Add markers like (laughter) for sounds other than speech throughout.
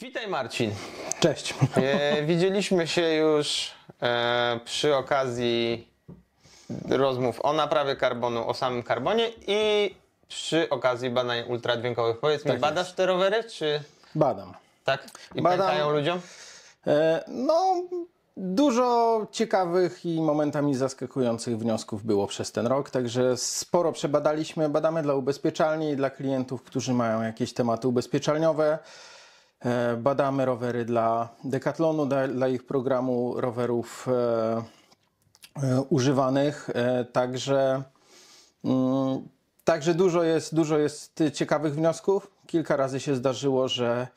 Witaj Marcin. Cześć. E, widzieliśmy się już e, przy okazji rozmów o naprawie karbonu, o samym karbonie i przy okazji badań ultradźwiękowych. Powiedz mi, tak badasz te rowery, czy... Badam. Tak? I Badam. pękają ludziom? E, no, Dużo ciekawych i momentami zaskakujących wniosków było przez ten rok, także sporo przebadaliśmy. Badamy dla ubezpieczalni i dla klientów, którzy mają jakieś tematy ubezpieczalniowe. E, badamy rowery dla Decathlonu, dla, ich programu rowerów e, e, używanych. Także, mm, także dużo, jest, dużo jest ciekawych wniosków. Kilka razy się zdarzyło, że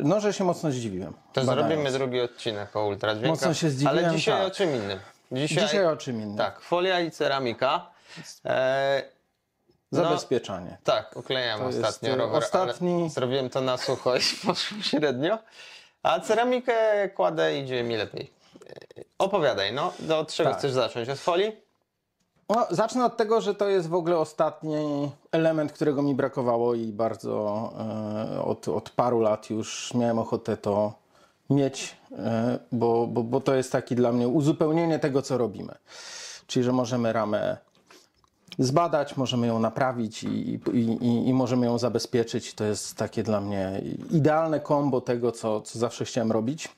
no, że się mocno zdziwiłem. To badając. zrobimy drugi odcinek o ultradźwiękach. Mocno się zdziwiłem, Ale dzisiaj tak. o czym innym. Dzisiaj, dzisiaj o czym innym. Tak, folia i ceramika. E no, Zabezpieczanie. No, tak, uklejam to ostatnio jest, y, rower. Ostatni... Zrobiłem to na sucho i (laughs) poszło średnio. A ceramikę kładę i idzie mi lepiej. E, opowiadaj, no, do czego tak. chcesz zacząć? Od folii? No, zacznę od tego, że to jest w ogóle ostatni element, którego mi brakowało i bardzo e, od, od paru lat już miałem ochotę to mieć, e, bo, bo, bo to jest taki dla mnie uzupełnienie tego, co robimy. Czyli, że możemy ramę zbadać, możemy ją naprawić i, i, i, możemy ją zabezpieczyć. To jest takie dla mnie idealne kombo tego, co, co zawsze chciałem robić.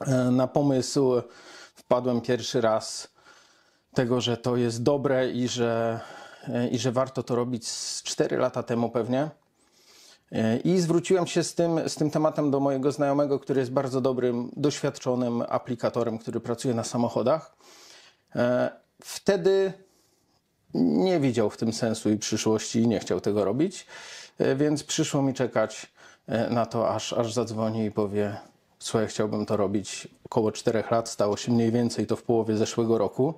E, na pomysł wpadłem pierwszy raz tego, że to jest dobre i że, e, i że warto to robić z 4 lata temu pewnie. E, I zwróciłem się z tym, z tym tematem do mojego znajomego, który jest bardzo dobrym, doświadczonym aplikatorem, który pracuje na samochodach. Wtedy nie widział w tym sensu i przyszłości i nie chciał tego robić, e, więc przyszło mi czekać e, na to, aż, aż zadzwoni i powie słuchaj, chciałbym to robić. Około czterech lat stało się mniej więcej to w połowie zeszłego roku.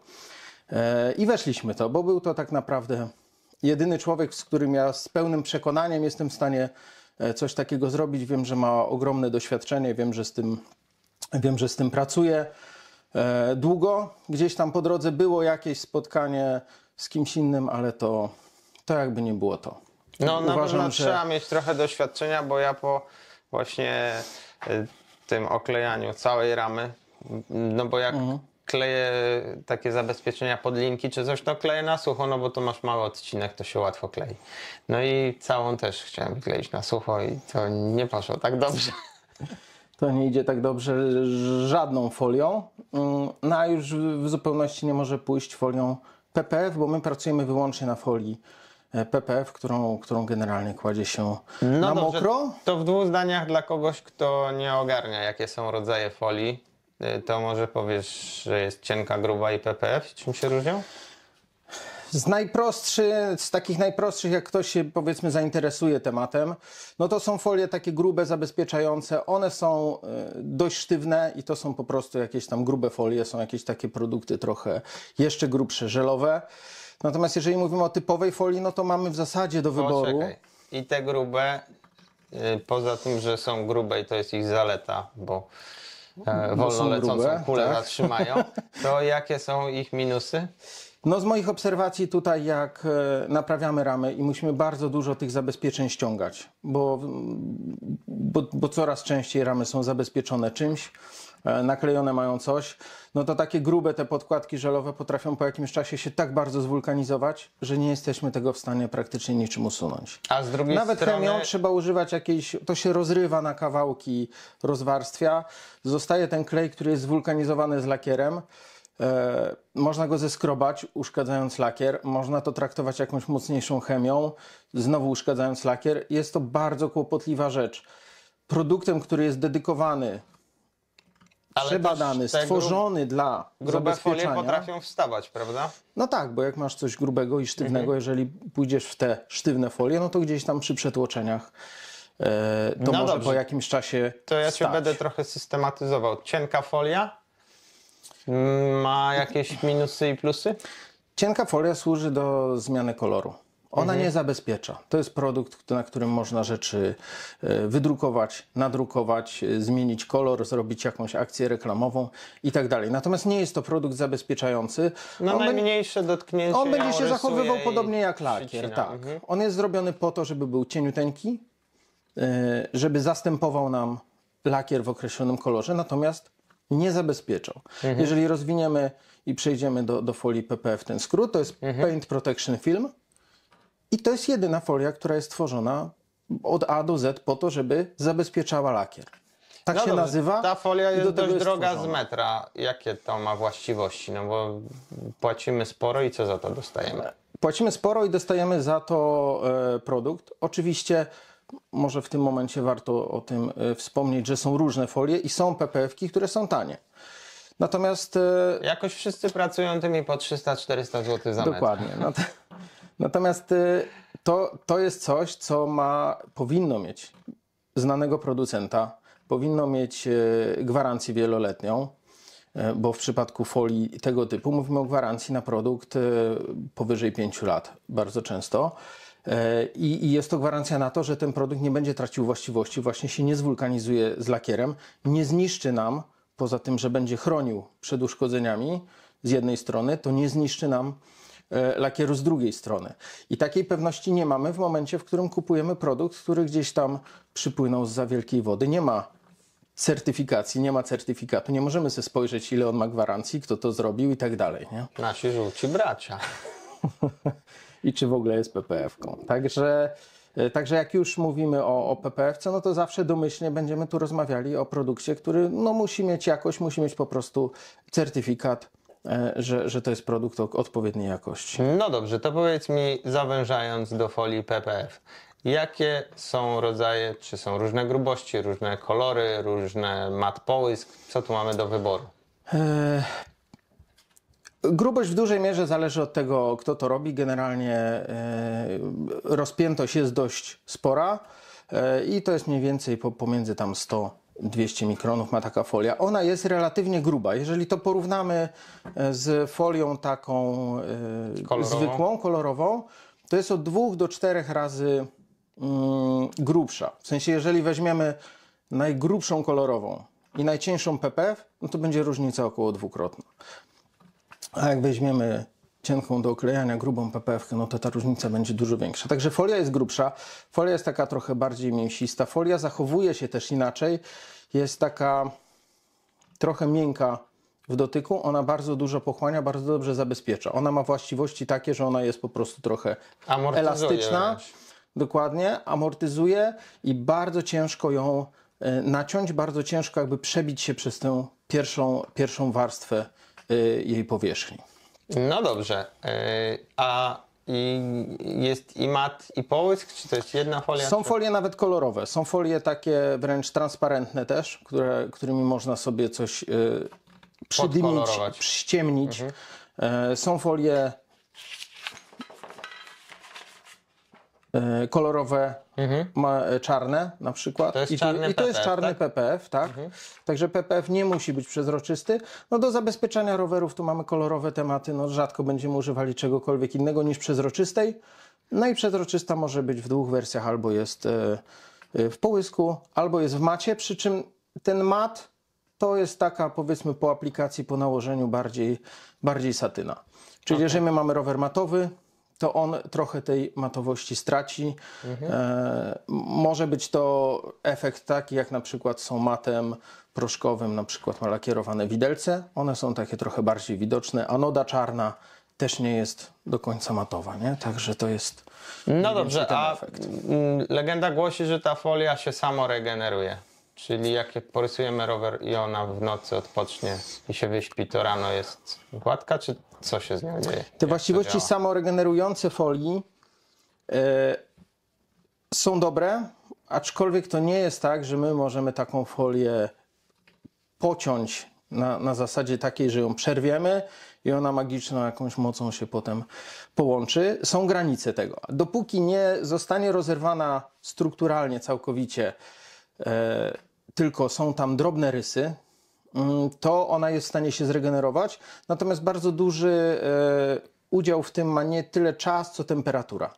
E, I weszliśmy to, bo był to tak naprawdę jedyny człowiek, z którym ja z pełnym przekonaniem jestem w stanie coś takiego zrobić. Wiem, że ma ogromne doświadczenie, wiem, że z tym, wiem, że z tym pracuje długo. Gdzieś tam po drodze było jakieś spotkanie z kimś innym, ale to, to jakby nie było to. No Uważam, na pewno że... trzeba mieć trochę doświadczenia, bo ja po właśnie y, tym oklejaniu całej ramy, no bo jak mhm. kleję takie zabezpieczenia pod linki czy coś, to kleję na sucho, no bo to masz mały odcinek, to się łatwo klei. No i całą też chciałem kleić na sucho i to nie poszło tak dobrze. (laughs) To nie idzie tak dobrze żadną folią. Mm, no a już w zupełności nie może pójść folią PPF, bo my pracujemy wyłącznie na folii e, PPF, którą, którą generalnie kładzie się no na dobrze, mokro. To w dwóch zdaniach dla kogoś, kto nie ogarnia, jakie są rodzaje folii, e, to może powiesz, że jest cienka, gruba i PPF, czym się różnią? Z najprostszych, z takich najprostszych, jak ktoś się powiedzmy zainteresuje tematem, no to są folie takie grube, zabezpieczające. One są e, dość sztywne i to są po prostu jakieś tam grube folie, są jakieś takie produkty trochę jeszcze grubsze, żelowe. Natomiast jeżeli mówimy o typowej folii, no to mamy w zasadzie do no, wyboru. Poczekaj. I te grube, e, poza tym, że są grube i to jest ich zaleta, bo e, no, wolno lecącą kule kulę tak? zatrzymają, to (laughs) jakie są ich minusy? No z moich obserwacji tutaj, jak e, naprawiamy ramy i musimy bardzo dużo tych zabezpieczeń ściągać, bo, bo, bo coraz częściej ramy są zabezpieczone czymś, e, naklejone mają coś, no to takie grube te podkładki żelowe potrafią po jakimś czasie się tak bardzo zwulkanizować, że nie jesteśmy tego w stanie praktycznie niczym usunąć. A z drugiej Nawet strony... chemią trzeba używać jakiejś, to się rozrywa na kawałki, rozwarstwia, zostaje ten klej, który jest zwulkanizowany z lakierem, E, można go zeskrobać, uszkadzając lakier, można to traktować jakąś mocniejszą chemią, znowu uszkadzając lakier. Jest to bardzo kłopotliwa rzecz. Produktem, który jest dedykowany, Ale przebadany, stworzony grub- dla Grube folie potrafią wstawać, prawda? No tak, bo jak masz coś grubego i sztywnego, mhm. jeżeli pójdziesz w te sztywne folie, no to gdzieś tam przy przetłoczeniach e, to No może dobrze. po jakimś czasie To ja cię będę trochę systematyzował. Cienka folia, ma jakieś minusy i plusy? Cienka folia służy do zmiany koloru. Ona mhm. nie zabezpiecza. To jest produkt, na którym można rzeczy e, wydrukować, nadrukować, e, zmienić kolor, zrobić jakąś akcję reklamową i tak dalej. Natomiast nie jest to produkt zabezpieczający. No on najmniejsze dotknięcie. On będzie się zachowywał podobnie jak lakier. Tak. Mhm. On jest zrobiony po to, żeby był cieniuteńki, e, żeby zastępował nam lakier w określonym kolorze, natomiast nie zabezpieczą. Mhm. Jeżeli rozwiniemy i przejdziemy do, do folii PPF ten skrót, to jest mhm. Paint Protection Film i to jest jedyna folia, która jest tworzona od A do Z po to, żeby zabezpieczała lakier. Tak no się dobrze, nazywa. Ta folia jest dość jest droga stworzona. z metra. Jakie to ma właściwości? No bo płacimy sporo i co za to dostajemy? Płacimy sporo i dostajemy za to e, produkt. Oczywiście może w tym momencie warto o tym e, wspomnieć, że są różne folie i są PPF-ki, które są tanie. Natomiast. E, Jakoś wszyscy pracują tymi po 300-400 zł za dokładnie. metr. Dokładnie. Natomiast e, to, to jest coś, co ma, powinno mieć znanego producenta, powinno mieć gwarancję wieloletnią, bo w przypadku folii tego typu mówimy o gwarancji na produkt powyżej 5 lat bardzo często. E, I, I, jest to gwarancja na to, że ten produkt nie będzie tracił właściwości, właśnie się nie zwulkanizuje z lakierem, nie zniszczy nam, poza tym, że będzie chronił przed uszkodzeniami z jednej strony, to nie zniszczy nam e, lakieru z drugiej strony. I takiej pewności nie mamy w momencie, w którym kupujemy produkt, który gdzieś tam przypłynął z za wielkiej wody. Nie ma certyfikacji, nie ma certyfikatu, nie możemy sobie spojrzeć, ile on ma gwarancji, kto to zrobił i tak dalej. Nie? Nasi żółci bracia. (laughs) i czy w ogóle jest PPF-ką. Także e, Także jak już mówimy o, o PPF, no to zawsze domyślnie będziemy tu rozmawiali o produkcie, który no, musi mieć jakość, musi mieć po prostu certyfikat, e, że, że to jest produkt o odpowiedniej jakości. No dobrze, to powiedz mi, zawężając do folii PPF, jakie są rodzaje, czy są różne grubości, różne kolory, różne mat połysk, co tu mamy do wyboru? E, Grubość w dużej mierze zależy od tego, kto to robi. Generalnie e, rozpiętość jest dość spora e, i to jest mniej więcej pomiędzy tam 100 200 mikronów ma taka folia. Ona jest relatywnie gruba. Jeżeli to porównamy e, z folią taką kolorową. zwykłą, kolorową, to jest od 2 do 4 razy mm, grubsza. W sensie, jeżeli weźmiemy najgrubszą kolorową i najcieńszą PPF, no to będzie różnica około dwukrotna. A jak weźmiemy cienką do oklejania, grubą ppf no to ta różnica będzie dużo większa. Także folia jest grubsza, folia jest taka trochę bardziej mięsista, folia zachowuje się też inaczej, jest taka trochę miękka w dotyku, ona bardzo dużo pochłania, bardzo dobrze zabezpiecza. Ona ma właściwości takie, że ona jest po prostu trochę amortyzuje. elastyczna, dokładnie, amortyzuje i bardzo ciężko ją e, naciąć, bardzo ciężko jakby przebić się przez tę pierwszą, pierwszą warstwę Y, jej powierzchni. No dobrze. Y, a i jest i mat, i połysk, czy to jest jedna folia? Są czy... folie nawet kolorowe. Są folie takie wręcz transparentne też, które, którymi można sobie coś y, przydymić, przyciemnić. Mhm. Są folie E, kolorowe, mhm. ma, e, czarne na przykład. To jest I, i to jest czarny tak? PPF, tak? Mhm. Także PPF nie musi być przezroczysty. No do zabezpieczenia rowerów tu mamy kolorowe tematy, no rzadko będziemy używali czegokolwiek innego niż przezroczystej. No i przezroczysta może być w dwóch wersjach, albo jest e, w połysku, albo jest w macie, przy czym ten mat to jest taka powiedzmy po aplikacji, po nałożeniu bardziej, bardziej satyna. Czyli okay. jeżeli mamy rower matowy, to on trochę tej matowości straci. Mhm. E, może być to efekt taki, jak na przykład są matem proszkowym, na przykład malakierowane widelce. One są takie trochę bardziej widoczne. Anoda czarna też nie jest do końca matowa, nie? Także to jest. No dobrze, a efekt. legenda głosi, że ta folia się samo regeneruje. Czyli jak porysujemy rower i ona w nocy odpocznie i się wyśpi, to rano jest gładka, czy co się z nią dzieje? Te właściwości samoregenerujące folii yy, są dobre, aczkolwiek to nie jest tak, że my możemy taką folię pociąć na, na zasadzie takiej, że ją przerwiemy i ona magiczną jakąś mocą się potem połączy. Są granice tego. Dopóki nie zostanie rozerwana strukturalnie całkowicie, E, tylko są tam drobne rysy, mm, to ona jest w stanie się zregenerować. Natomiast bardzo duży e, udział w tym ma nie tyle czas, co temperatura.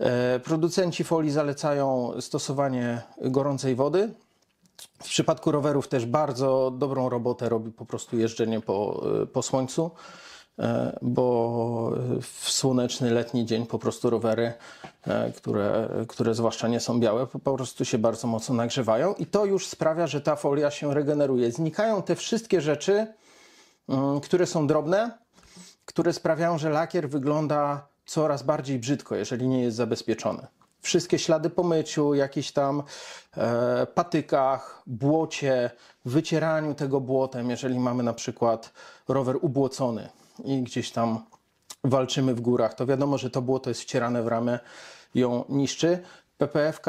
E, producenci folii zalecają stosowanie gorącej wody. W przypadku rowerów też bardzo dobrą robotę robi po prostu jeżdżenie po, po słońcu. E, bo w słoneczny letni dzień po prostu rowery, e, które, które zwłaszcza nie są białe, po prostu się bardzo mocno nagrzewają i to już sprawia, że ta folia się regeneruje. Znikają te wszystkie rzeczy, mm, które są drobne, które sprawiają, że lakier wygląda coraz bardziej brzydko, jeżeli nie jest zabezpieczony. Wszystkie ślady po myciu, jakichś tam e, patykach, błocie, wycieraniu tego błotem, jeżeli mamy na przykład rower ubłocony, i gdzieś tam walczymy w górach. To wiadomo, że to błoto jest wcierane w ramę, ją niszczy. PPFK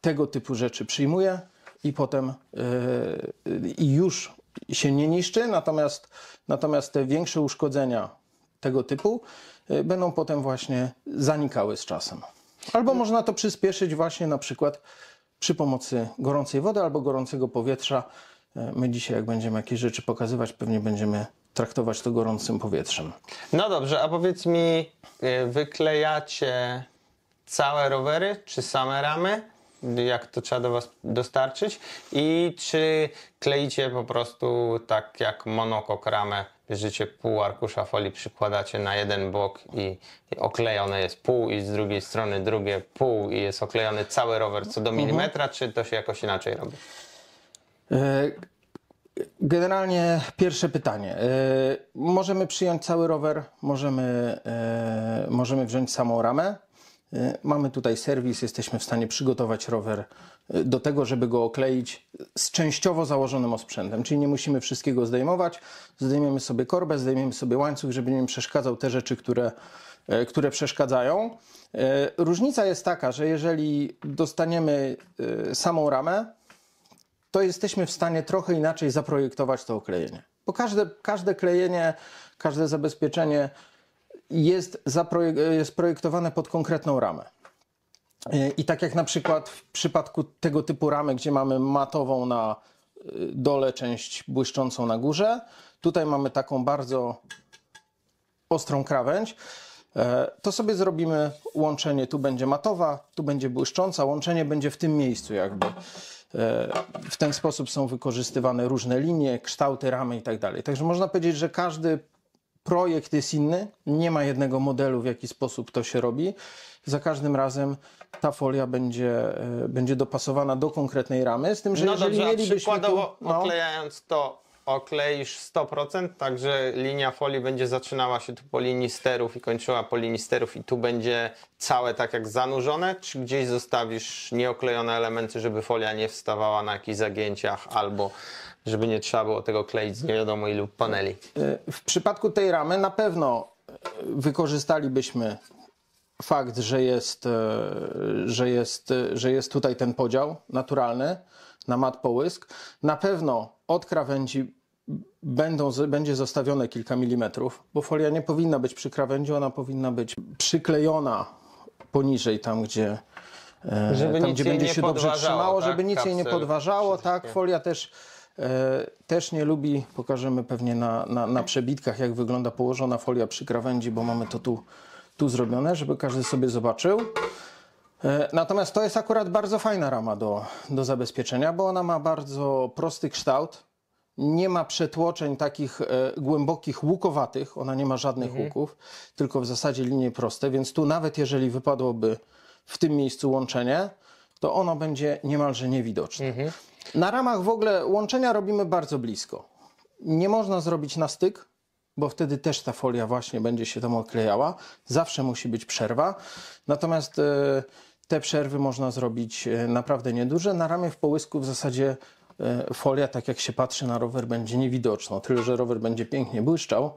tego typu rzeczy przyjmuje i potem yy, i już się nie niszczy, natomiast, natomiast te większe uszkodzenia tego typu yy, będą potem właśnie zanikały z czasem. Albo można to przyspieszyć właśnie na przykład przy pomocy gorącej wody albo gorącego powietrza. E, my dzisiaj, jak będziemy jakieś rzeczy pokazywać, pewnie będziemy traktować to gorącym powietrzem. No dobrze, a powiedz mi, y, wyklejacie całe rowery czy same ramy? Jak to trzeba do Was dostarczyć? I czy kleicie po prostu tak jak monokok ramę, bierzecie pół arkusza folii, przykładacie na jeden bok i oklejone jest pół i z drugiej strony drugie pół i jest oklejony cały rower co do mhm. milimetra, mhm. czy to się jakoś inaczej robi? E, Generalnie pierwsze pytanie. E, możemy przyjąć cały rower, możemy, e, możemy wziąć samą ramę. E, mamy tutaj serwis, jesteśmy w stanie przygotować rower do tego, żeby go okleić z częściowo założonym osprzętem, czyli nie musimy wszystkiego zdejmować. Zdejmiemy sobie korbę, zdejmiemy sobie łańcuch, żeby nie przeszkadzał te rzeczy, które, które przeszkadzają. Różnica jest taka, że jeżeli dostaniemy samą ramę, to jesteśmy w stanie trochę inaczej zaprojektować to oklejenie. Bo każde, każde klejenie, każde zabezpieczenie jest, zaprojek- jest projektowane pod konkretną ramę. E, I tak jak na przykład w przypadku tego typu ramy, gdzie mamy matową na e, dole część błyszczącą na górze, tutaj mamy taką bardzo ostrą krawędź, e, to sobie zrobimy łączenie. Tu będzie matowa, tu będzie błyszcząca. Łączenie będzie w tym miejscu, jakby. E, w ten sposób są wykorzystywane różne linie, kształty, ramy itd. Tak Także można powiedzieć, że każdy projekt jest inny, nie ma jednego modelu, w jaki sposób to się robi. Za każdym razem ta folia będzie, e, będzie dopasowana do konkretnej ramy, z tym, że no jeżeli dobrze, mielibyśmy... Tu, no, oklejając to okleisz 100%, także linia folii będzie zaczynała się tu po linii sterów i kończyła po linii sterów i tu będzie całe tak jak zanurzone, czy gdzieś zostawisz nieoklejone elementy, żeby folia nie wstawała na jakichś zagięciach albo żeby nie trzeba było tego kleić z nie wiadomo ilu paneli. E, w przypadku tej ramy na pewno e, wykorzystalibyśmy fakt, że jest, e, że jest, że jest tutaj ten podział naturalny na mat połysk. Na pewno od krawędzi będą, będzie zostawione kilka milimetrów, bo folia nie powinna być przy krawędzi, ona powinna być przyklejona poniżej tam, gdzie, e, żeby tam, gdzie będzie się dobrze trzymało, tak? żeby nic Kapsel jej nie podważało. Tak, folia też, e, też nie lubi, pokażemy pewnie na, na, na przebitkach, jak wygląda położona folia przy krawędzi, bo mamy to tu, tu zrobione, żeby każdy sobie zobaczył. E, natomiast to jest akurat bardzo fajna rama do, do zabezpieczenia, bo ona ma bardzo prosty kształt. Nie ma przetłoczeń takich e, głębokich, łukowatych. Ona nie ma żadnych mhm. łuków, tylko w zasadzie linie proste. Więc tu, nawet jeżeli wypadłoby w tym miejscu łączenie, to ono będzie niemalże niewidoczne. Mhm. Na ramach w ogóle łączenia robimy bardzo blisko. Nie można zrobić na styk, bo wtedy też ta folia właśnie będzie się tam oklejała. Zawsze musi być przerwa. Natomiast. E, te przerwy można zrobić e, naprawdę nieduże. Na ramię w połysku w zasadzie e, folia, tak jak się patrzy na rower, będzie niewidoczna. Tyle, że rower będzie pięknie błyszczał,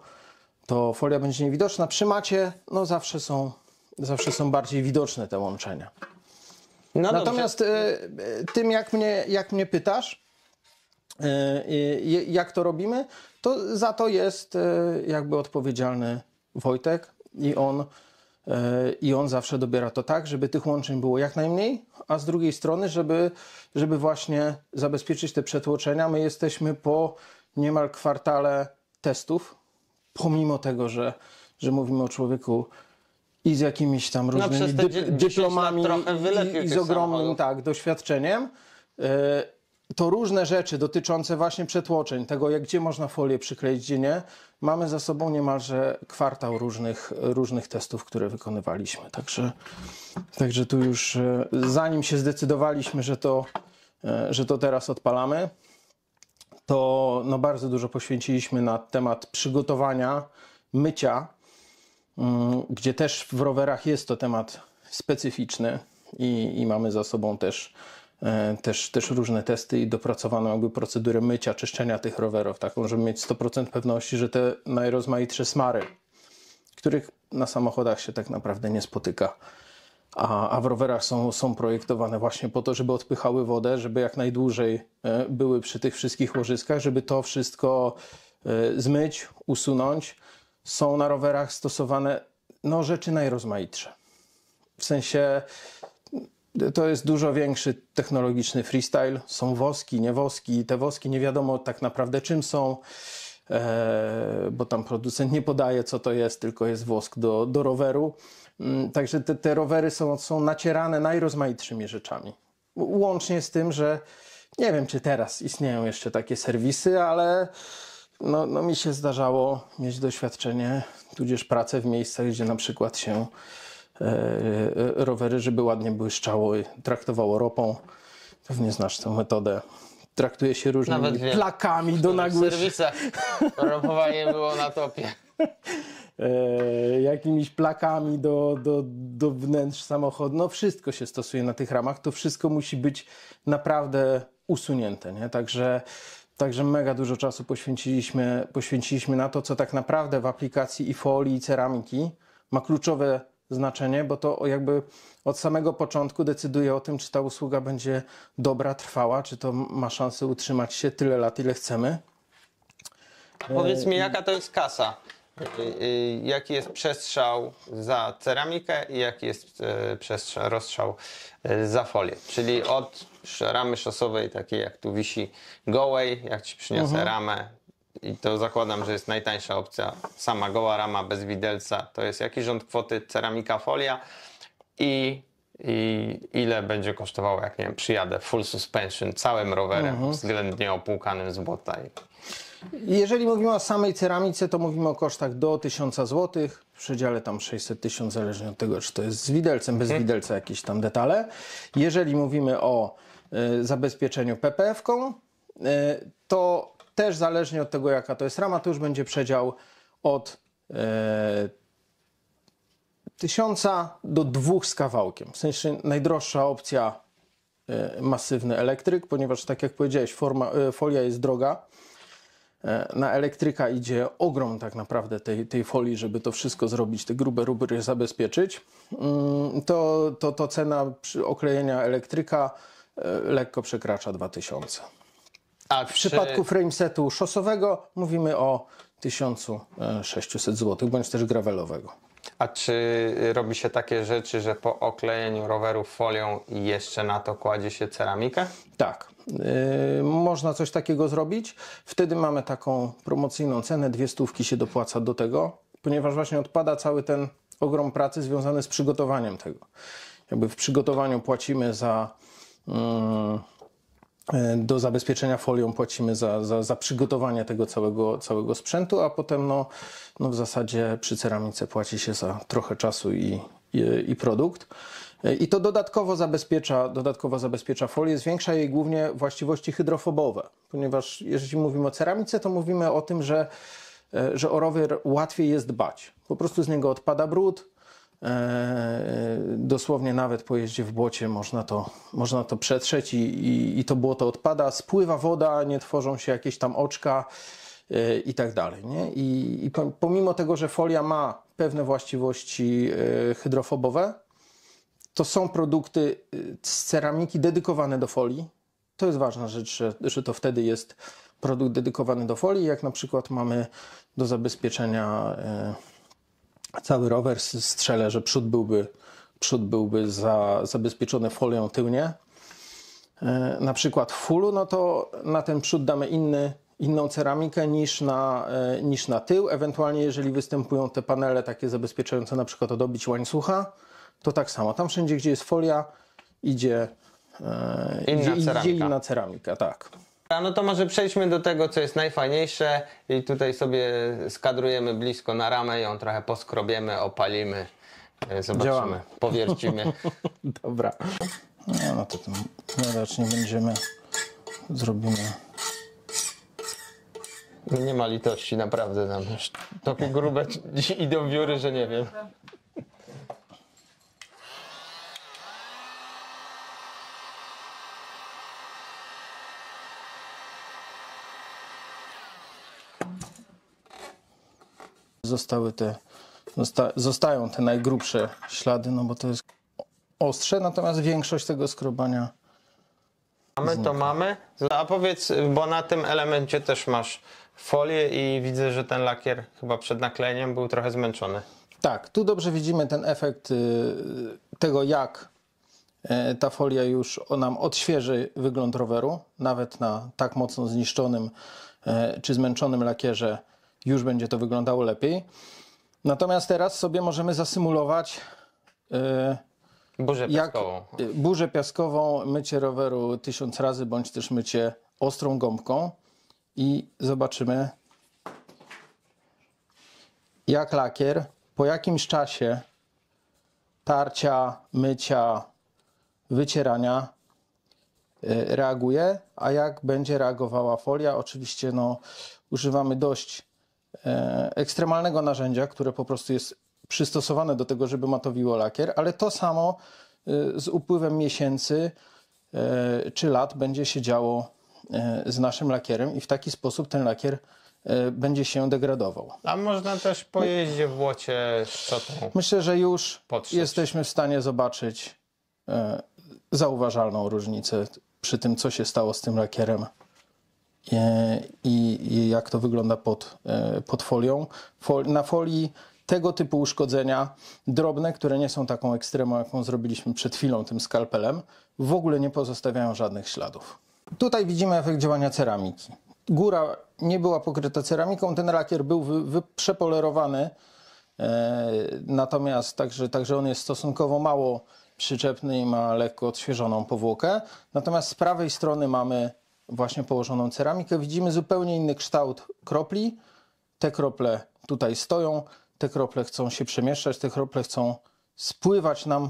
to folia będzie niewidoczna. Przy macie no zawsze są, zawsze są bardziej widoczne te łączenia. No Natomiast dobrze. E, tym, jak mnie, jak mnie pytasz, jak to robimy, to za to jest jakby odpowiedzialny Wojtek i on E, i on zawsze dobiera to tak, żeby tych łączeń było jak najmniej, a z drugiej strony, żeby, żeby właśnie zabezpieczyć te przetłoczenia. My jesteśmy po niemal kwartale testów, pomimo tego, że, że mówimy o człowieku i z jakimiś tam no, różnymi no, dyplomami i, i, z ogromnym tak, doświadczeniem. E, to różne rzeczy dotyczące właśnie przetłoczeń, tego jak gdzie można folię przykleić, gdzie nie. Mamy za sobą niemalże kwartał różnych, różnych testów, które wykonywaliśmy. Także, także tu już e, zanim się zdecydowaliśmy, że to, e, że to teraz odpalamy, to no bardzo dużo poświęciliśmy na temat przygotowania, mycia, mm, gdzie też w rowerach jest to temat specyficzny i, i mamy za sobą też E, też, też różne testy i dopracowano jakby procedury mycia, czyszczenia tych rowerów, taką, żeby mieć 100% pewności, że te najrozmaitsze smary, których na samochodach się tak naprawdę nie spotyka, a, a w rowerach są, są projektowane właśnie po to, żeby odpychały wodę, żeby jak najdłużej e, były przy tych wszystkich łożyskach, żeby to wszystko e, zmyć, usunąć. Są na rowerach stosowane no, rzeczy najrozmaitsze. W sensie to jest dużo większy technologiczny freestyle. Są woski, nie woski. Te woski nie wiadomo tak naprawdę czym są, e, bo tam producent nie podaje co to jest, tylko jest wosk do, do roweru. Mm, także te, te rowery są, są nacierane najrozmaitszymi rzeczami. Łącznie z tym, że nie wiem, czy teraz istnieją jeszcze takie serwisy, ale no, no mi się zdarzało mieć doświadczenie, tudzież pracę w miejscach, gdzie na przykład się E, e, rowery, żeby ładnie błyszczały, traktowało ropą. Pewnie znasz tę metodę traktuje się różnymi Nawet plakami do nagłych... W serwisach ropowanie było na topie. (laughs) E, jakimiś plakami do, do, do wnętrz samochodu. No wszystko się stosuje na tych ramach. To wszystko musi być naprawdę usunięte. Nie? Także, także mega dużo czasu poświęciliśmy, poświęciliśmy na to, co tak naprawdę w aplikacji i folii i ceramiki ma kluczowe znaczenie, bo to jakby od samego początku decyduje o tym, czy ta usługa będzie dobra, trwała, czy to ma szansę utrzymać się tyle lat, ile chcemy. Powiedz mi, e, jaka to jest kasa? E, e, jaki jest przestrzał za ceramikę i jaki jest przestrzał, rozstrzał za folię? Czyli od ramy szosowej, takiej jak tu wisi, gołej, jak ci przyniosę mhm. ramę, i to zakładam, że jest najtańsza opcja. Sama goła rama bez widelca to jest jaki rząd kwoty, ceramika, folia i, i ile będzie kosztowało, jak nie wiem, przyjadę full suspension całym rowerem mhm. względnie opłukanym z błota. Jeżeli mówimy o samej ceramice, to mówimy o kosztach do 1000 zł, w przedziale tam 600 tysięcy, zależnie od tego, czy to jest z widelcem, bez mhm. widelca jakieś tam detale. Jeżeli mówimy o y, zabezpieczeniu PPF-ką, y, to też zależnie od tego, jaka to jest rama, to już będzie przedział od e, 1000 do 2 z kawałkiem. W sensie najdroższa opcja e, masywny elektryk, ponieważ tak jak powiedziałeś, forma, e, folia jest droga. E, na elektryka idzie ogrom tak naprawdę tej, tej folii, żeby to wszystko zrobić, te grube rubry zabezpieczyć. Mm, to, to, to cena oklejenia elektryka e, lekko przekracza 2000. A tak, w przy... przypadku framesetu szosowego mówimy o 1600 zł, bądź też gravelowego. A czy robi się takie rzeczy, że po oklejeniu roweru folią jeszcze na to kładzie się ceramikę? Tak, yy, można coś takiego zrobić. Wtedy mamy taką promocyjną cenę, dwie stówki się dopłaca do tego, ponieważ właśnie odpada cały ten ogrom pracy związany z przygotowaniem tego. Jakby w przygotowaniu płacimy za... Yy, E, do zabezpieczenia folią płacimy za, za, za przygotowanie tego całego, całego sprzętu, a potem no, no w zasadzie przy ceramice płaci się za trochę czasu i, i, i produkt. E, I to dodatkowo zabezpiecza, dodatkowo zabezpiecza folię, zwiększa jej głównie właściwości hydrofobowe, ponieważ jeżeli mówimy o ceramice, to mówimy o tym, że, e, że o rower łatwiej jest dbać. Po prostu z niego odpada brud, E, e, dosłownie nawet po jeździe w błocie można to, można to przetrzeć i, i, i to błoto odpada. Spływa woda, nie tworzą się jakieś tam oczka e, i tak dalej. Nie? I, I, pomimo tego, że folia ma pewne właściwości hydrofobowe, to są produkty z ceramiki dedykowane do folii. To jest ważna rzecz, że, że to wtedy jest produkt dedykowany do folii, jak na przykład mamy do zabezpieczenia cały rower strzelę, że przód byłby, przód byłby za, zabezpieczony folią tylnie, e, na przykład w fullu, no to na ten przód damy inny, inną ceramikę niż na, e, niż na tył. Ewentualnie, jeżeli występują te panele takie zabezpieczające na przykład odobić łańcucha, to tak samo. Tam wszędzie, gdzie jest folia, idzie e, inna, idzie, ceramika. Idzie inna ceramika. Tak. A no to może przejdźmy do tego, co jest najfajniejsze i tutaj sobie skadrujemy blisko na ramę, ją trochę poskrobiemy, opalimy, e, zobaczymy, Działamy. powiercimy. (laughs) Dobra. No, no to tam raczej będziemy, zrobimy nie ma litości, naprawdę nam już takie grube idą wióry, że nie wiem. zostały te, zosta, zostają te najgrubsze ślady, no bo to jest ostrze, natomiast większość tego skrobania Mamy to mamy. A powiedz, bo na tym elemencie też masz folię i widzę, że ten lakier chyba przed naklejeniem był trochę zmęczony. Tak, tu dobrze widzimy ten efekt y, tego, jak e, ta folia już nam odświeży wygląd roweru, nawet na tak mocno zniszczonym e, czy zmęczonym lakierze już będzie to wyglądało lepiej. Natomiast teraz sobie możemy zasymulować yy, burzę piaskową. yy, burzę piaskową, mycie roweru tysiąc razy, bądź też mycie ostrą gąbką i zobaczymy, jak lakier po jakimś czasie tarcia, mycia, wycierania e, reaguje, a jak będzie reagowała folia. Oczywiście no, używamy dość E, ekstremalnego narzędzia, które po prostu jest przystosowane do tego, żeby matowiło lakier, ale to samo e, z upływem miesięcy e, czy lat będzie się działo z naszym lakierem i w taki sposób ten lakier będzie się degradował. A można też pojeździć w łocie szczotą Myślę, że już potrzeć. jesteśmy w stanie zobaczyć zauważalną różnicę przy tym, co się stało z tym lakierem E, i, jak to wygląda pod, e, pod folią. na folii tego typu uszkodzenia drobne, które nie są taką ekstremą, jaką zrobiliśmy przed chwilą tym skalpelem, w ogóle nie pozostawiają żadnych śladów. Tutaj widzimy efekt działania ceramiki. Góra nie była pokryta ceramiką, ten lakier był wy, wy przepolerowany, e, natomiast także, także on jest stosunkowo mało przyczepny i ma lekko odświeżoną powłokę. Natomiast z prawej strony mamy właśnie położoną ceramikę, widzimy zupełnie inny kształt kropli. Te krople tutaj stoją, te krople chcą się przemieszczać, te krople chcą spływać nam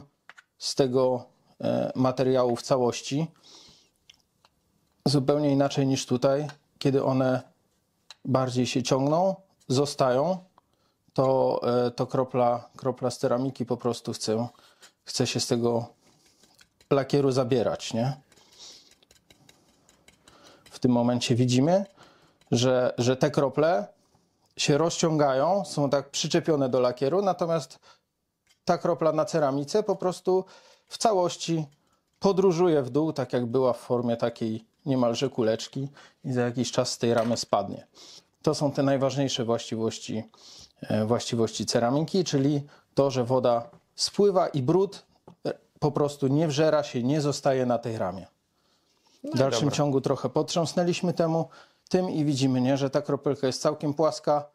z tego e, materiału w całości. Zupełnie inaczej niż tutaj, kiedy one bardziej się ciągną, zostają, to, e, to kropla, kropla z ceramiki po prostu chce, chce się z tego lakieru zabierać, nie? w tym momencie widzimy, że, że te krople się rozciągają, są tak przyczepione do lakieru, natomiast ta kropla na ceramice po prostu w całości podróżuje w dół, tak jak była w formie takiej niemalże kuleczki i za jakiś czas z tej ramy spadnie. To są te najważniejsze właściwości, e, właściwości ceramiki, czyli to, że woda spływa i brud e, po prostu nie wżera się, nie zostaje na tej ramie. No w dalszym dobra. ciągu trochę potrząsnęliśmy temu tym i widzimy, nie, że ta kropelka jest całkiem płaska,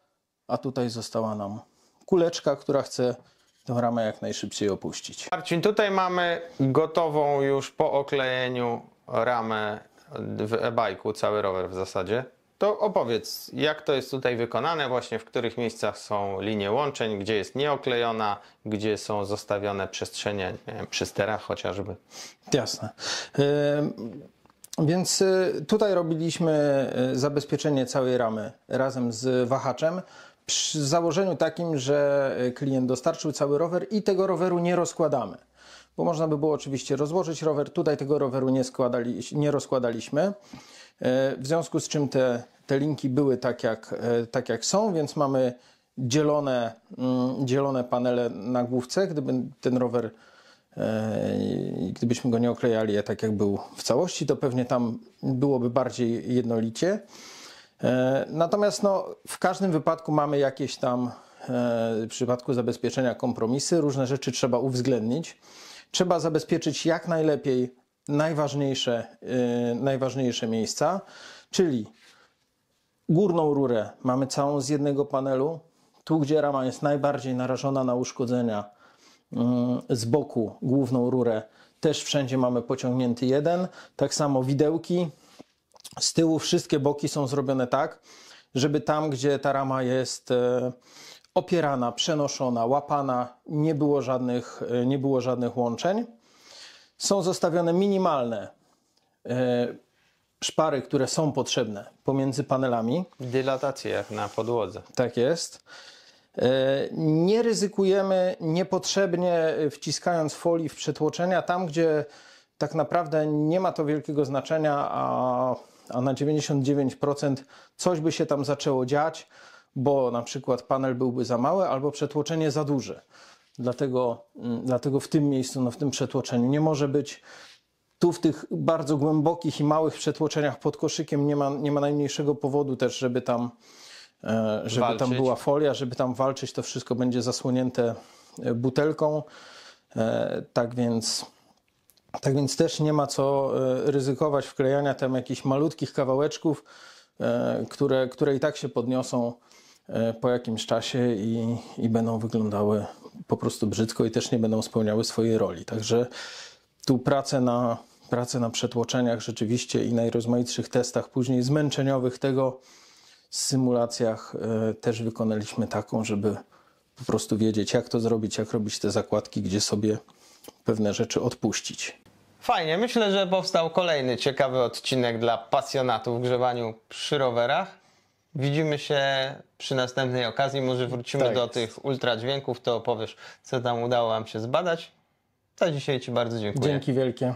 a tutaj została nam kuleczka, która chce tę ramę jak najszybciej opuścić. Marcin, tutaj mamy gotową już po oklejeniu ramę w e-bike'u, cały rower w zasadzie. To opowiedz, jak to jest tutaj wykonane, właśnie w których miejscach są linie łączeń, gdzie jest nieoklejona, gdzie są zostawione przestrzenie, nie wiem, przy sterach chociażby. Jasne. Więc y, tutaj robiliśmy y, zabezpieczenie całej ramy razem z wahaczem przy założeniu takim, że y, klient dostarczył cały rower i tego roweru nie rozkładamy. Bo można by było oczywiście rozłożyć rower, tutaj tego roweru nie, składali, nie rozkładaliśmy. W związku z czym te, te linki były tak jak, tak jak są, więc mamy dzielone, mm, dzielone panele na główce. Gdyby ten rower E, I gdybyśmy go nie oklejali, tak jak był w całości, to pewnie tam byłoby bardziej jednolicie. E, natomiast no, w każdym wypadku mamy jakieś tam e, w przypadku zabezpieczenia kompromisy, różne rzeczy trzeba uwzględnić. Trzeba zabezpieczyć jak najlepiej najważniejsze, najważniejsze miejsca, czyli górną rurę mamy całą z jednego panelu. Tu, gdzie rama jest najbardziej narażona na uszkodzenia, z boku główną rurę też wszędzie mamy pociągnięty jeden. Tak samo widełki. Z tyłu wszystkie boki są zrobione tak, żeby tam, gdzie ta rama jest e, opierana, przenoszona, łapana, nie było żadnych, e, nie było żadnych łączeń. Są zostawione minimalne e, szpary, które są potrzebne pomiędzy panelami. Dylatacje jak na podłodze. Tak jest. E, nie ryzykujemy niepotrzebnie wciskając folii w przetłoczenia tam, gdzie tak naprawdę nie ma to wielkiego znaczenia, a, a na 99% coś by się tam zaczęło dziać, bo na przykład panel byłby za mały albo przetłoczenie za duże. Dlatego, mm, dlatego w tym miejscu, no w tym przetłoczeniu nie może być tu w tych bardzo głębokich i małych przetłoczeniach pod koszykiem nie ma, nie ma najmniejszego powodu też, żeby tam E, żeby walczyć. tam była folia, żeby tam walczyć, to wszystko będzie zasłonięte e, butelką. E, tak więc, tak więc też nie ma co ryzykować wklejania tam jakichś malutkich kawałeczków, które, które i tak się podniosą po jakimś czasie i, i będą wyglądały po prostu brzydko i też nie będą spełniały swojej roli. Także tu prace na, prace na przetłoczeniach rzeczywiście i najrozmaitszych testach później zmęczeniowych tego, symulacjach e, też wykonaliśmy taką, żeby po prostu wiedzieć, jak to zrobić, jak robić te zakładki, gdzie sobie pewne rzeczy odpuścić. Fajnie, myślę, że powstał kolejny ciekawy odcinek dla pasjonatów w grzewaniu przy rowerach. Widzimy się przy następnej okazji. Może wrócimy tak do jest. tych ultradźwięków, to opowiesz, co tam udało nam się zbadać. To dzisiaj Ci bardzo dziękuję. Dzięki wielkie.